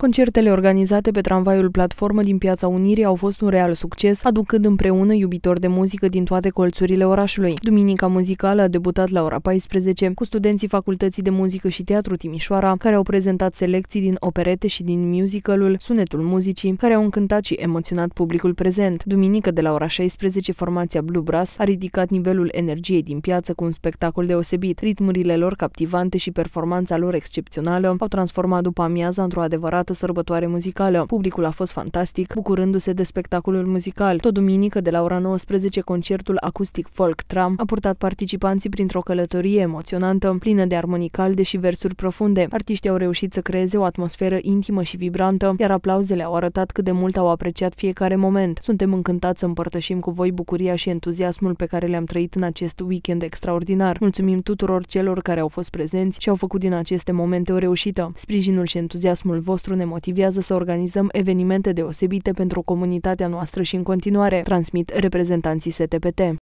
Concertele organizate pe tramvaiul platformă din Piața Unirii au fost un real succes, aducând împreună iubitori de muzică din toate colțurile orașului. Duminica muzicală a debutat la ora 14 cu studenții Facultății de Muzică și Teatru Timișoara, care au prezentat selecții din operete și din musicalul Sunetul Muzicii, care au încântat și emoționat publicul prezent. Duminică de la ora 16, formația Blue Brass a ridicat nivelul energiei din piață cu un spectacol deosebit. Ritmurile lor captivante și performanța lor excepțională au transformat după amiaza într-o adevărată altă sărbătoare muzicală. Publicul a fost fantastic, bucurându-se de spectacolul muzical. Tot duminică, de la ora 19, concertul acustic Folk Tram a purtat participanții printr-o călătorie emoționantă, plină de armonii calde și versuri profunde. Artiștii au reușit să creeze o atmosferă intimă și vibrantă, iar aplauzele au arătat cât de mult au apreciat fiecare moment. Suntem încântați să împărtășim cu voi bucuria și entuziasmul pe care le-am trăit în acest weekend extraordinar. Mulțumim tuturor celor care au fost prezenți și au făcut din aceste momente o reușită. Sprijinul și entuziasmul vostru ne motivează să organizăm evenimente deosebite pentru comunitatea noastră și în continuare, transmit reprezentanții STPT.